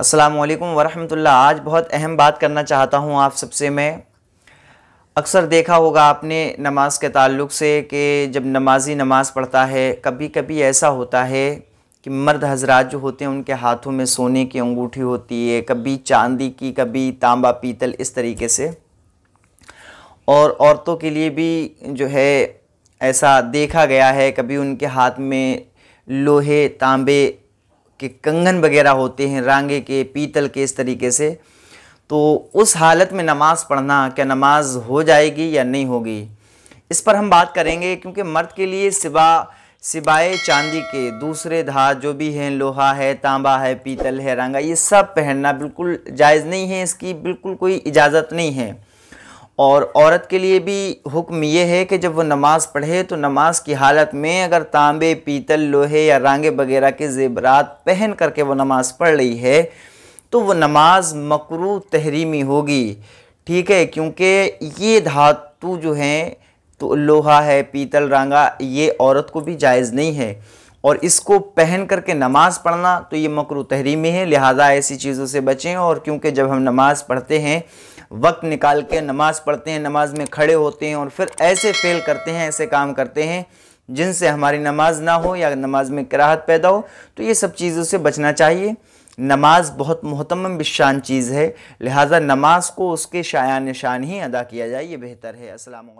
अस्सलाम वालेकुम वरहमतुल्ला आज बहुत अहम बात करना चाहता हूँ आप सबसे मैं अक्सर देखा होगा आपने नमाज के ताल्लुक से कि जब नमाजी नमाज़ पढ़ता है कभी कभी ऐसा होता है कि मर्द हजरात जो होते हैं उनके हाथों में सोने की अंगूठी होती है कभी चांदी की कभी तांबा पीतल इस तरीके से और औरतों के लिए भी जो है ऐसा देखा गया है कभी उनके हाथ में लोहे तांबे के कंगन वगैरह होते हैं रंगे के पीतल के इस तरीके से तो उस हालत में नमाज़ पढ़ना क्या नमाज हो जाएगी या नहीं होगी इस पर हम बात करेंगे क्योंकि मर्द के लिए सिवा सिवाय चांदी के दूसरे धात जो भी हैं लोहा है तांबा है पीतल है रंगा ये सब पहनना बिल्कुल जायज़ नहीं है इसकी बिल्कुल कोई इजाज़त नहीं है और औरत के लिए भी हुक्म ये है कि जब वो नमाज़ पढ़े तो नमाज की हालत में अगर तांबे पीतल लोहे या रंगे वगैरह के ज़ेबरात पहन करके वो नमाज़ पढ़ रही है तो वो नमाज मकरू तहरीमी होगी ठीक है क्योंकि ये धातु जो हैं तो लोहा है पीतल रंगा ये औरत को भी जायज़ नहीं है और इसको पहन करके नमाज़ पढ़ना तो ये मकरू तहरीमी है लिहाजा ऐसी चीज़ों से बचें और क्योंकि जब हम नमाज़ पढ़ते हैं वक्त निकाल के नमाज़ पढ़ते हैं नमाज में खड़े होते हैं और फिर ऐसे फेल करते हैं ऐसे काम करते हैं जिनसे हमारी नमाज ना हो या नमाज में कराहत पैदा हो तो ये सब चीज़ों से बचना चाहिए नमाज बहुत महतम बिशान चीज़ है लिहाजा नमाज को उसके शायान निशान ही अदा किया जाए ये बेहतर है असलकम